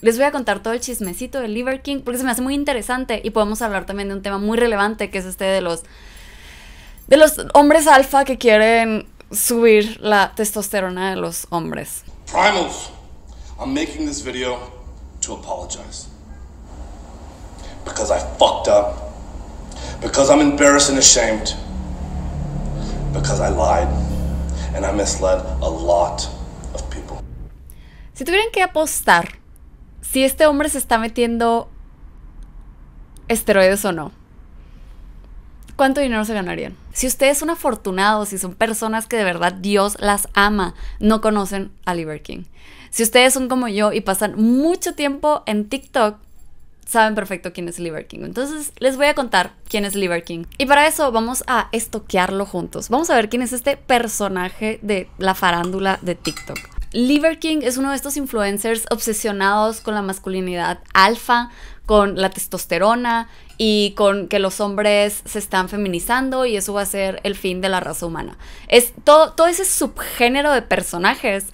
Les voy a contar todo el chismecito de Liver King porque se me hace muy interesante y podemos hablar también de un tema muy relevante que es este de los de los hombres alfa que quieren subir la testosterona de los hombres. Primals, I'm making this video to apologize. Because I fucked up. Because I'm embarrassed and ashamed. Because I lied and I misled a lot si tuvieran que apostar si este hombre se está metiendo esteroides o no, ¿cuánto dinero se ganarían? Si ustedes son afortunados, si son personas que de verdad Dios las ama, no conocen a liber King. Si ustedes son como yo y pasan mucho tiempo en TikTok, saben perfecto quién es liber King. Entonces les voy a contar quién es liber King. Y para eso vamos a estoquearlo juntos. Vamos a ver quién es este personaje de la farándula de TikTok. Liver King es uno de estos influencers obsesionados con la masculinidad alfa, con la testosterona y con que los hombres se están feminizando y eso va a ser el fin de la raza humana. Es todo, todo ese subgénero de personajes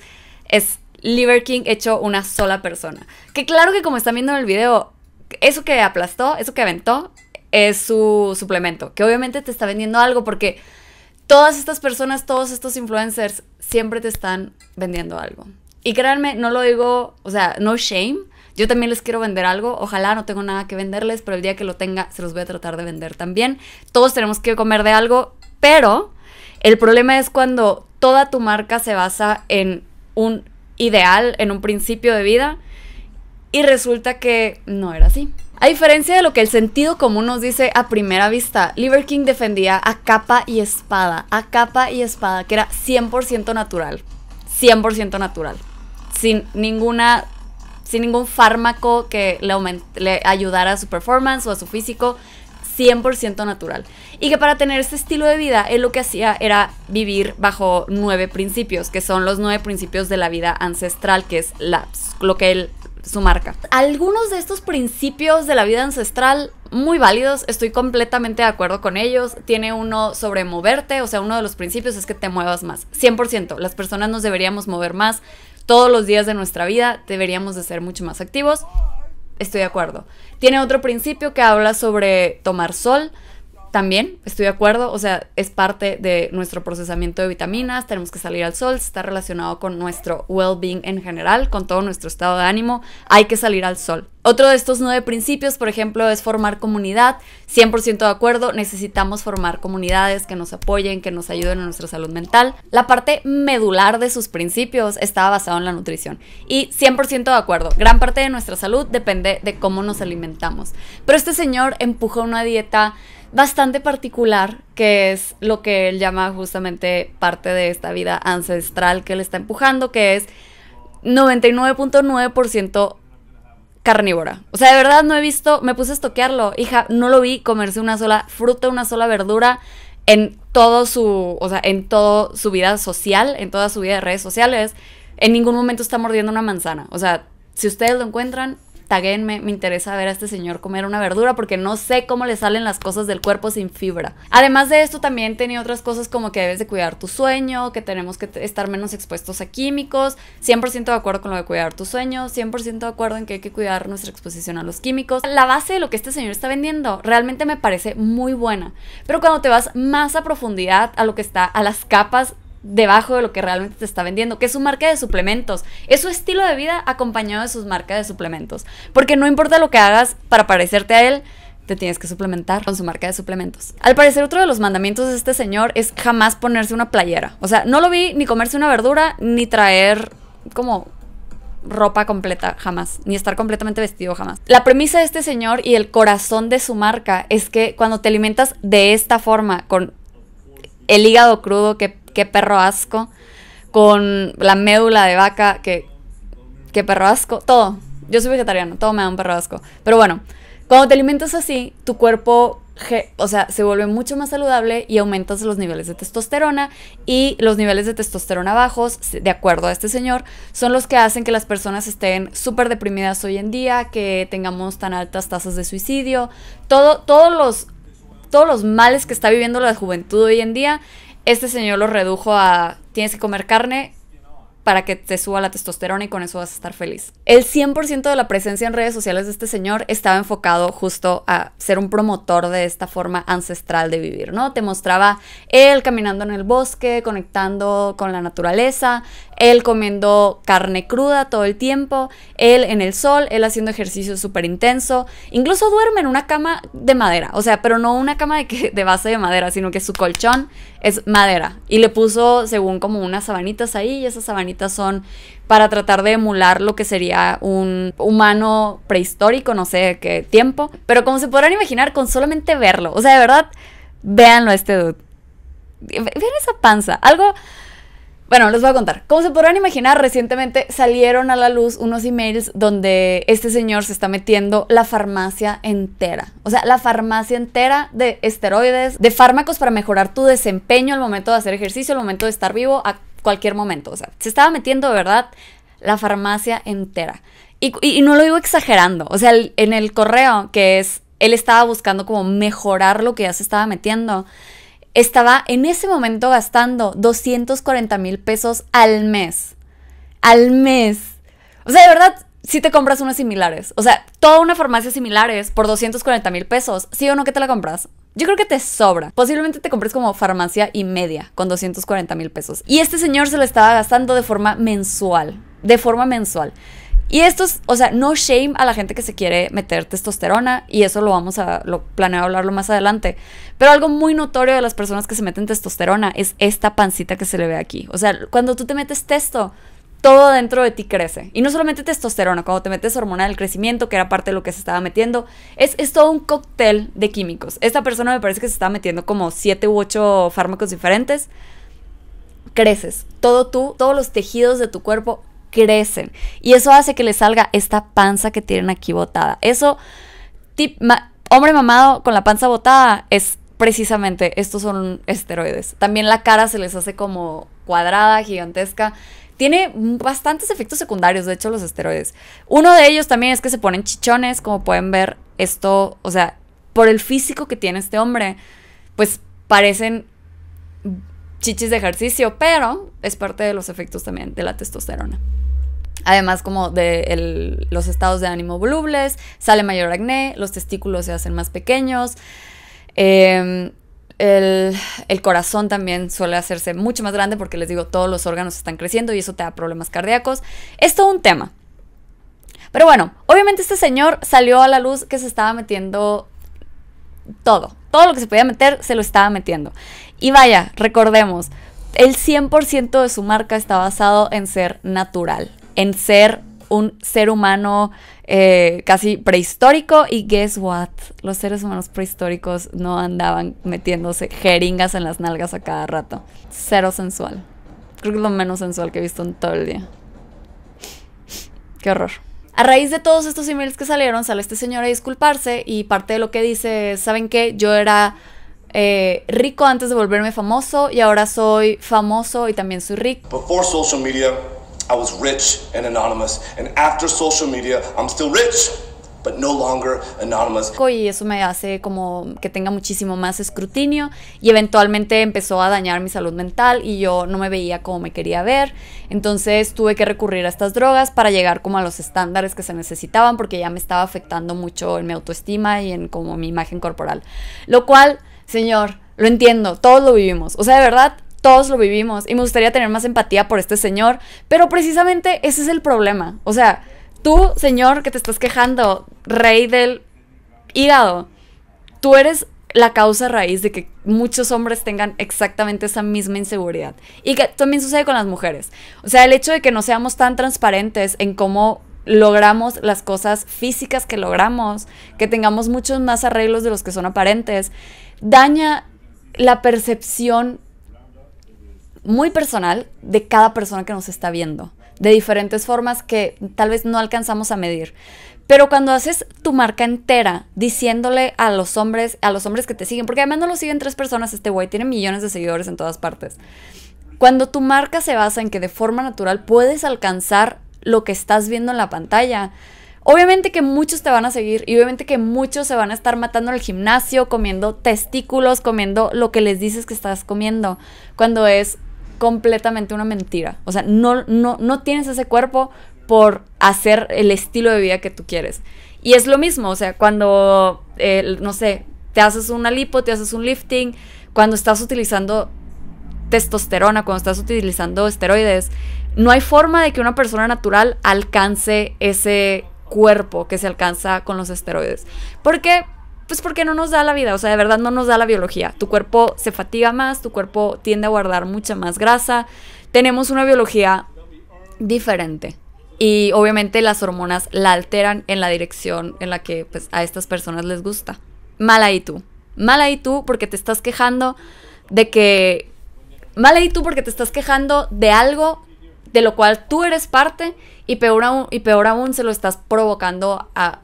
es Liver King hecho una sola persona. Que claro que como están viendo en el video, eso que aplastó, eso que aventó, es su suplemento, que obviamente te está vendiendo algo porque todas estas personas, todos estos influencers siempre te están vendiendo algo. Y créanme, no lo digo, o sea, no shame. Yo también les quiero vender algo. Ojalá no tengo nada que venderles, pero el día que lo tenga, se los voy a tratar de vender también. Todos tenemos que comer de algo, pero el problema es cuando toda tu marca se basa en un ideal, en un principio de vida, y resulta que no era así. A diferencia de lo que el sentido común nos dice a primera vista, Liver King defendía a capa y espada, a capa y espada, que era 100% natural, 100% natural, sin ninguna sin ningún fármaco que le, ayudara a su performance o a su físico, 100% natural. Y que para tener este estilo de vida, él lo que hacía era vivir bajo nueve principios, que son los nueve principios de la vida ancestral, que es lo que él su marca. Algunos de estos principios de la vida ancestral muy válidos, estoy completamente de acuerdo con ellos. Tiene uno sobre moverte, o sea, uno de los principios es que te muevas más. 100%, las personas nos deberíamos mover más. Todos los días de nuestra vida deberíamos de ser mucho más activos. Estoy de acuerdo. Tiene otro principio que habla sobre tomar sol también, estoy de acuerdo, o sea, es parte de nuestro procesamiento de vitaminas, tenemos que salir al sol, está relacionado con nuestro well-being en general, con todo nuestro estado de ánimo, hay que salir al sol. Otro de estos nueve principios, por ejemplo, es formar comunidad, 100% de acuerdo, necesitamos formar comunidades que nos apoyen, que nos ayuden en nuestra salud mental. La parte medular de sus principios estaba basado en la nutrición y 100% de acuerdo, gran parte de nuestra salud depende de cómo nos alimentamos. Pero este señor empujó una dieta bastante particular, que es lo que él llama justamente parte de esta vida ancestral que él está empujando, que es 99.9% carnívora. O sea, de verdad no he visto, me puse a estoquearlo, hija, no lo vi comerse una sola fruta, una sola verdura en todo su, o sea, en toda su vida social, en toda su vida de redes sociales, en ningún momento está mordiendo una manzana. O sea, si ustedes lo encuentran, me interesa ver a este señor comer una verdura porque no sé cómo le salen las cosas del cuerpo sin fibra. Además de esto, también tenía otras cosas como que debes de cuidar tu sueño, que tenemos que estar menos expuestos a químicos, 100% de acuerdo con lo de cuidar tu sueño, 100% de acuerdo en que hay que cuidar nuestra exposición a los químicos. La base de lo que este señor está vendiendo realmente me parece muy buena, pero cuando te vas más a profundidad a lo que está, a las capas debajo de lo que realmente te está vendiendo, que es su marca de suplementos, es su estilo de vida acompañado de sus marcas de suplementos, porque no importa lo que hagas para parecerte a él, te tienes que suplementar con su marca de suplementos. Al parecer, otro de los mandamientos de este señor es jamás ponerse una playera. O sea, no lo vi ni comerse una verdura, ni traer como ropa completa jamás, ni estar completamente vestido jamás. La premisa de este señor y el corazón de su marca es que cuando te alimentas de esta forma, con el hígado crudo que qué perro asco, con la médula de vaca, que qué perro asco, todo. Yo soy vegetariano, todo me da un perro asco. Pero bueno, cuando te alimentas así, tu cuerpo, o sea, se vuelve mucho más saludable y aumentas los niveles de testosterona y los niveles de testosterona bajos, de acuerdo a este señor, son los que hacen que las personas estén súper deprimidas hoy en día, que tengamos tan altas tasas de suicidio, todo, todos los todos los males que está viviendo la juventud hoy en día este señor lo redujo a tienes que comer carne para que te suba la testosterona y con eso vas a estar feliz. El 100% de la presencia en redes sociales de este señor estaba enfocado justo a ser un promotor de esta forma ancestral de vivir, ¿no? Te mostraba él caminando en el bosque, conectando con la naturaleza, él comiendo carne cruda todo el tiempo, él en el sol, él haciendo ejercicio súper intenso, incluso duerme en una cama de madera, o sea, pero no una cama de, de base de madera, sino que su colchón es madera y le puso según como unas sabanitas ahí y esas sabanitas son para tratar de emular lo que sería un humano prehistórico, no sé qué tiempo, pero como se podrán imaginar con solamente verlo, o sea, de verdad, véanlo este dude. Vean esa panza, algo bueno, les voy a contar. Como se podrán imaginar, recientemente salieron a la luz unos emails donde este señor se está metiendo la farmacia entera. O sea, la farmacia entera de esteroides, de fármacos para mejorar tu desempeño al momento de hacer ejercicio, al momento de estar vivo, a cualquier momento. O sea, se estaba metiendo verdad la farmacia entera. Y, no lo digo exagerando. O sea, en el correo que es, él estaba buscando como mejorar lo que ya se estaba metiendo estaba en ese momento gastando 240 mil pesos al mes. Al mes. O sea, de verdad, si te compras unas similares. O sea, toda una farmacia similares por 240 mil pesos. ¿Sí o no que te la compras? Yo creo que te sobra. Posiblemente te compres como farmacia y media con 240 mil pesos. Y este señor se lo estaba gastando de forma mensual. De forma mensual. Y es, o sea, no shame a la gente que se quiere meter testosterona y eso lo vamos a, lo planeo hablarlo más adelante. Pero algo muy notorio de las personas que se meten testosterona es esta pancita que se le ve aquí. O sea, cuando tú te metes testo, todo dentro de ti crece. Y no solamente testosterona, cuando te metes hormona del crecimiento, que era parte de lo que se estaba metiendo, es, todo un cóctel de químicos. Esta persona me parece que se estaba metiendo como siete u ocho fármacos diferentes creces. Todo tú, todos los tejidos de tu cuerpo crecen. Y eso hace que les salga esta panza que tienen aquí botada. Eso, hombre mamado con la panza botada es precisamente, estos son esteroides. También la cara se les hace como cuadrada, gigantesca. Tiene bastantes efectos secundarios, de hecho, los esteroides. Uno de ellos también es que se ponen chichones, como pueden ver, esto, o sea, por el físico que tiene este hombre, pues parecen chichis de ejercicio, pero es parte de los efectos también de la testosterona. Además, como de los estados de ánimo volubles, sale mayor acné, los testículos se hacen más pequeños. Em, el, corazón también suele hacerse mucho más grande porque les digo, todos los órganos están creciendo y eso te da problemas cardíacos. Es todo un tema. Pero bueno, obviamente este señor salió a la luz que se estaba metiendo todo todo lo que se podía meter se lo estaba metiendo. Y vaya, recordemos, el 100% de su marca está basado en ser natural, en ser un ser humano eh, casi prehistórico y guess what, los seres humanos prehistóricos no andaban metiéndose jeringas en las nalgas a cada rato. Cero sensual. Creo que es lo menos sensual que he visto en todo el día. Qué horror. A raíz de todos estos emails que salieron, sale este señor a disculparse y parte de lo que dice ¿saben qué? Yo era eh, rico antes de volverme famoso y ahora soy famoso y también soy rico. Before social media, I was rich and anonymous, and after social media, I'm still rich. But no longer anonymous. Y eso me hace como que tenga muchísimo más escrutinio y eventualmente empezó a dañar mi salud mental y yo no me veía como me quería ver. Entonces tuve que recurrir a estas drogas para llegar como a los estándares que se necesitaban porque ya me estaba afectando mucho en mi autoestima y en como mi imagen corporal. Lo cual, señor, lo entiendo, todos lo vivimos. O sea, de verdad, todos lo vivimos y me gustaría tener más empatía por este señor, pero precisamente ese es el problema. O sea, Tú, señor, que te estás quejando, rey del hígado, tú eres la causa raíz de que muchos hombres tengan exactamente esa misma inseguridad. Y que también sucede con las mujeres. O sea, el hecho de que no seamos tan transparentes en cómo logramos las cosas físicas que logramos, que tengamos muchos más arreglos de los que son aparentes, daña la percepción muy personal de cada persona que nos está viendo de diferentes formas que tal vez no alcanzamos a medir. Pero cuando haces tu marca entera diciéndole a los hombres, a los hombres que te siguen, porque además no lo siguen tres personas, este güey tiene millones de seguidores en todas partes. Cuando tu marca se basa en que de forma natural puedes alcanzar lo que estás viendo en la pantalla, Obviamente que muchos te van a seguir y obviamente que muchos se van a estar matando en el gimnasio, comiendo testículos, comiendo lo que les dices que estás comiendo, cuando es completamente una mentira. O sea, no, no, no tienes ese cuerpo por hacer el estilo de vida que tú quieres. Y es lo mismo, o sea, cuando, no sé, te haces una lipo, te haces un lifting, cuando estás utilizando testosterona, cuando estás utilizando esteroides, no hay forma de que una persona natural alcance ese cuerpo que se alcanza con los esteroides. Porque pues porque no nos da la vida, o sea, de verdad no nos da la biología. Tu cuerpo se fatiga más, tu cuerpo tiende a guardar mucha más grasa. Tenemos una biología diferente. Y obviamente las hormonas la alteran en la dirección en la que pues, a estas personas les gusta. Mala ahí tú. Mal ahí tú porque te estás quejando de que... mala ahí tú porque te estás quejando de algo de lo cual tú eres parte y peor aún, y peor aún se lo estás provocando a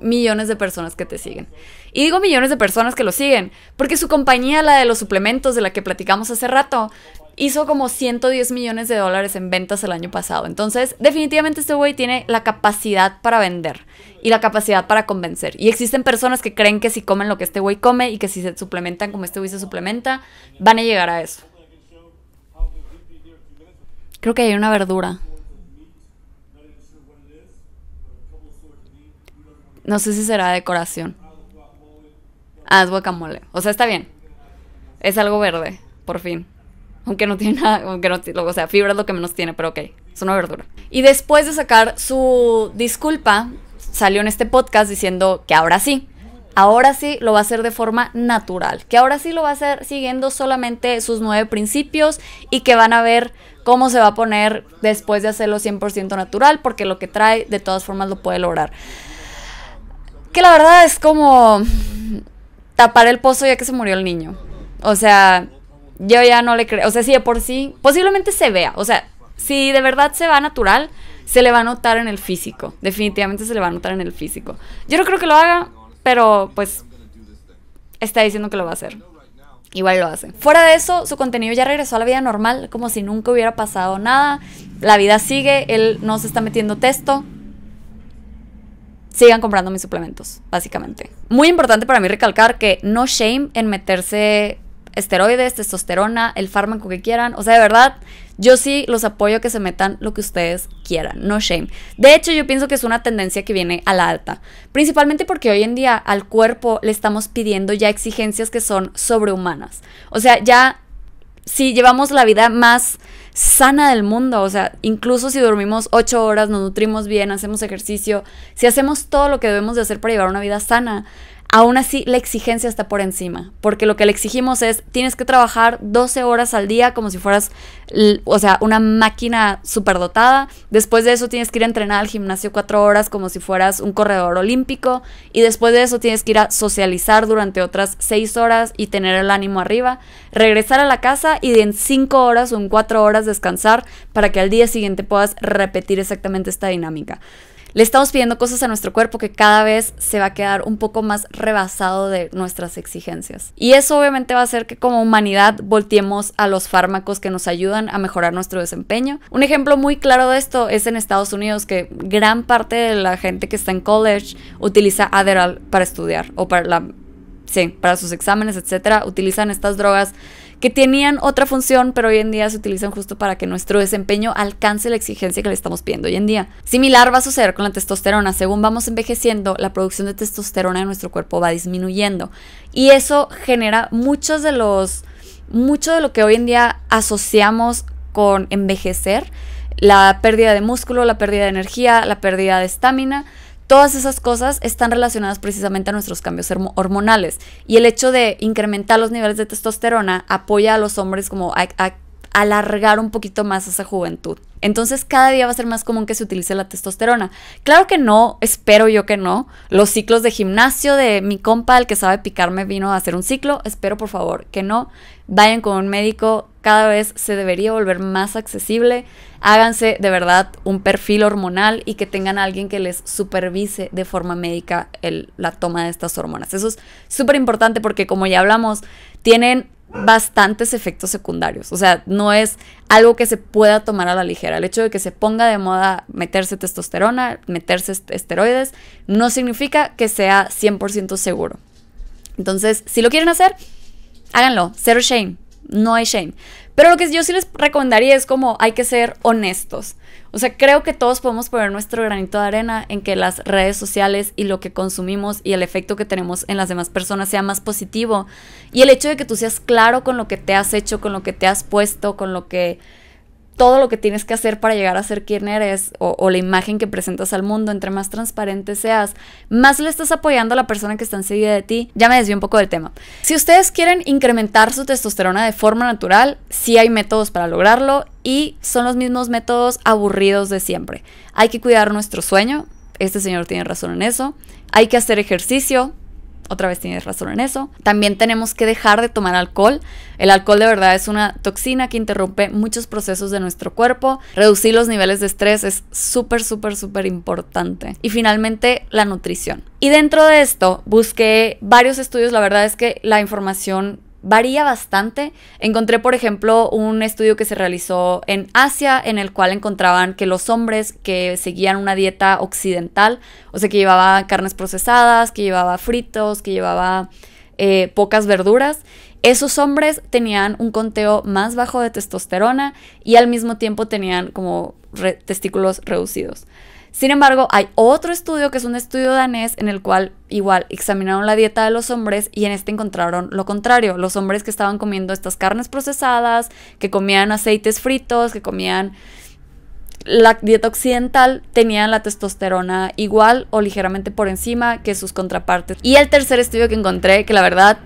millones de personas que te siguen. Y digo millones de personas que lo siguen, porque su compañía, la de los suplementos de la que platicamos hace rato, hizo como 110 millones de dólares en ventas el año pasado. Entonces, definitivamente este güey tiene la capacidad para vender y la capacidad para convencer. Y existen personas que creen que si comen lo que este güey come y que si se suplementan como este güey se suplementa, van a llegar a eso. Creo que hay una verdura. No sé si será decoración. Ah, es guacamole. O sea, está bien. Es algo verde, por fin. Aunque no tiene nada, aunque no, o sea, fibra es lo que menos tiene, pero ok, es una verdura. Y después de sacar su disculpa, salió en este podcast diciendo que ahora sí, ahora sí lo va a hacer de forma natural, que ahora sí lo va a hacer siguiendo solamente sus nueve principios y que van a ver cómo se va a poner después de hacerlo 100% natural, porque lo que trae de todas formas lo puede lograr la verdad es como tapar el pozo ya que se murió el niño. O sea, yo ya no le creo. O sea, si de por sí, posiblemente se vea. O sea, si de verdad se va natural, se le va a notar en el físico. Definitivamente se le va a notar en el físico. Yo no creo que lo haga, pero pues está diciendo que lo va a hacer. Igual lo hace. Fuera de eso, su contenido ya regresó a la vida normal, como si nunca hubiera pasado nada. La vida sigue, él no se está metiendo texto, sigan comprando mis suplementos, básicamente. Muy importante para mí recalcar que no shame en meterse esteroides, testosterona, el fármaco que quieran. O sea, de verdad, yo sí los apoyo que se metan lo que ustedes quieran, no shame. De hecho, yo pienso que es una tendencia que viene a la alta, principalmente porque hoy en día al cuerpo le estamos pidiendo ya exigencias que son sobrehumanas. O sea, ya si llevamos la vida más sana del mundo, o sea, incluso si dormimos ocho horas, nos nutrimos bien, hacemos ejercicio, si hacemos todo lo que debemos de hacer para llevar una vida sana, aún así la exigencia está por encima, porque lo que le exigimos es, tienes que trabajar 12 horas al día como si fueras, o sea, una máquina superdotada, después de eso tienes que ir a entrenar al gimnasio 4 horas como si fueras un corredor olímpico, y después de eso tienes que ir a socializar durante otras 6 horas y tener el ánimo arriba, regresar a la casa y en 5 horas o en 4 horas descansar para que al día siguiente puedas repetir exactamente esta dinámica le estamos pidiendo cosas a nuestro cuerpo que cada vez se va a quedar un poco más rebasado de nuestras exigencias. Y eso obviamente va a hacer que como humanidad volteemos a los fármacos que nos ayudan a mejorar nuestro desempeño. Un ejemplo muy claro de esto es en Estados Unidos, que gran parte de la gente que está en college utiliza Adderall para estudiar o para la... para sus exámenes, etcétera, utilizan estas drogas que tenían otra función, pero hoy en día se utilizan justo para que nuestro desempeño alcance la exigencia que le estamos pidiendo hoy en día. Similar va a suceder con la testosterona. Según vamos envejeciendo, la producción de testosterona en nuestro cuerpo va disminuyendo. Y eso genera muchos de los. mucho de lo que hoy en día asociamos con envejecer. La pérdida de músculo, la pérdida de energía, la pérdida de estamina Todas esas cosas están relacionadas precisamente a nuestros cambios hormonales y el hecho de incrementar los niveles de testosterona apoya a los hombres como a, alargar un poquito más esa juventud. Entonces cada día va a ser más común que se utilice la testosterona. Claro que no, espero yo que no. Los ciclos de gimnasio de mi compa, el que sabe picarme, vino a hacer un ciclo. Espero por favor que no. Vayan con un médico, cada vez se debería volver más accesible. Háganse de verdad un perfil hormonal y que tengan a alguien que les supervise de forma médica la toma de estas hormonas. Eso es súper importante porque como ya hablamos, tienen bastantes efectos secundarios. O sea, no es algo que se pueda tomar a la ligera. El hecho de que se ponga de moda meterse testosterona, meterse esteroides, no significa que sea 100% seguro. Entonces, si lo quieren hacer, háganlo. Zero shame no hay shame. Pero lo que yo sí les recomendaría es como hay que ser honestos. O sea, creo que todos podemos poner nuestro granito de arena en que las redes sociales y lo que consumimos y el efecto que tenemos en las demás personas sea más positivo. Y el hecho de que tú seas claro con lo que te has hecho, con lo que te has puesto, con lo que todo lo que tienes que hacer para llegar a ser quien eres o, la imagen que presentas al mundo, entre más transparente seas, más le estás apoyando a la persona que está enseguida de ti. Ya me desvié un poco del tema. Si ustedes quieren incrementar su testosterona de forma natural, sí hay métodos para lograrlo y son los mismos métodos aburridos de siempre. Hay que cuidar nuestro sueño, este señor tiene razón en eso. Hay que hacer ejercicio, otra vez tienes razón en eso. También tenemos que dejar de tomar alcohol. El alcohol de verdad es una toxina que interrumpe muchos procesos de nuestro cuerpo. Reducir los niveles de estrés es súper, súper, súper importante. Y finalmente, la nutrición. Y dentro de esto, busqué varios estudios. La verdad es que la información varía bastante. Encontré, por ejemplo, un estudio que se realizó en Asia en el cual encontraban que los hombres que seguían una dieta occidental, o sea, que llevaba carnes procesadas, que llevaba fritos, que llevaba eh, pocas verduras, esos hombres tenían un conteo más bajo de testosterona y al mismo tiempo tenían como testículos reducidos. Sin embargo, hay otro estudio que es un estudio danés en el cual igual examinaron la dieta de los hombres y en este encontraron lo contrario. Los hombres que estaban comiendo estas carnes procesadas, que comían aceites fritos, que comían la dieta occidental tenían la testosterona igual o ligeramente por encima que sus contrapartes. Y el tercer estudio que encontré, que la verdad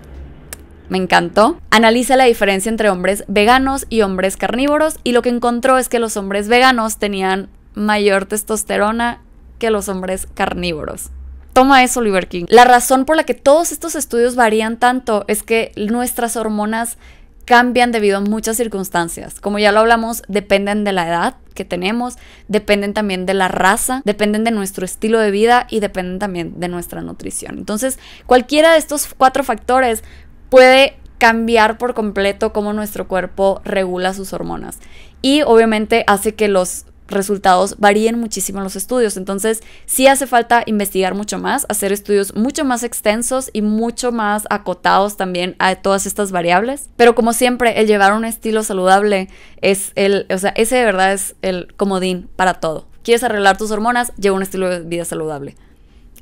me encantó, analiza la diferencia entre hombres veganos y hombres carnívoros y lo que encontró es que los hombres veganos tenían mayor testosterona que los hombres carnívoros. Toma eso, Oliver King. La razón por la que todos estos estudios varían tanto es que nuestras hormonas cambian debido a muchas circunstancias. Como ya lo hablamos, dependen de la edad que tenemos, dependen también de la raza, dependen de nuestro estilo de vida y dependen también de nuestra nutrición. Entonces, cualquiera de estos cuatro factores puede cambiar por completo cómo nuestro cuerpo regula sus hormonas y obviamente hace que los resultados varían muchísimo en los estudios. Entonces, sí hace falta investigar mucho más, hacer estudios mucho más extensos y mucho más acotados también a todas estas variables. Pero como siempre, el llevar un estilo saludable es el, o sea, ese de verdad es el comodín para todo. ¿Quieres arreglar tus hormonas? Lleva un estilo de vida saludable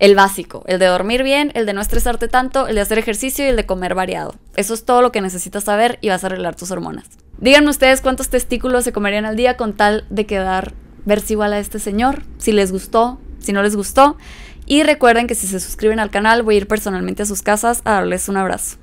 el básico, el de dormir bien, el de no estresarte tanto, el de hacer ejercicio y el de comer variado. Eso es todo lo que necesitas saber y vas a arreglar tus hormonas. Díganme ustedes cuántos testículos se comerían al día con tal de quedar verse igual a este señor, si les gustó, si no les gustó. Y recuerden que si se suscriben al canal voy a ir personalmente a sus casas a darles un abrazo.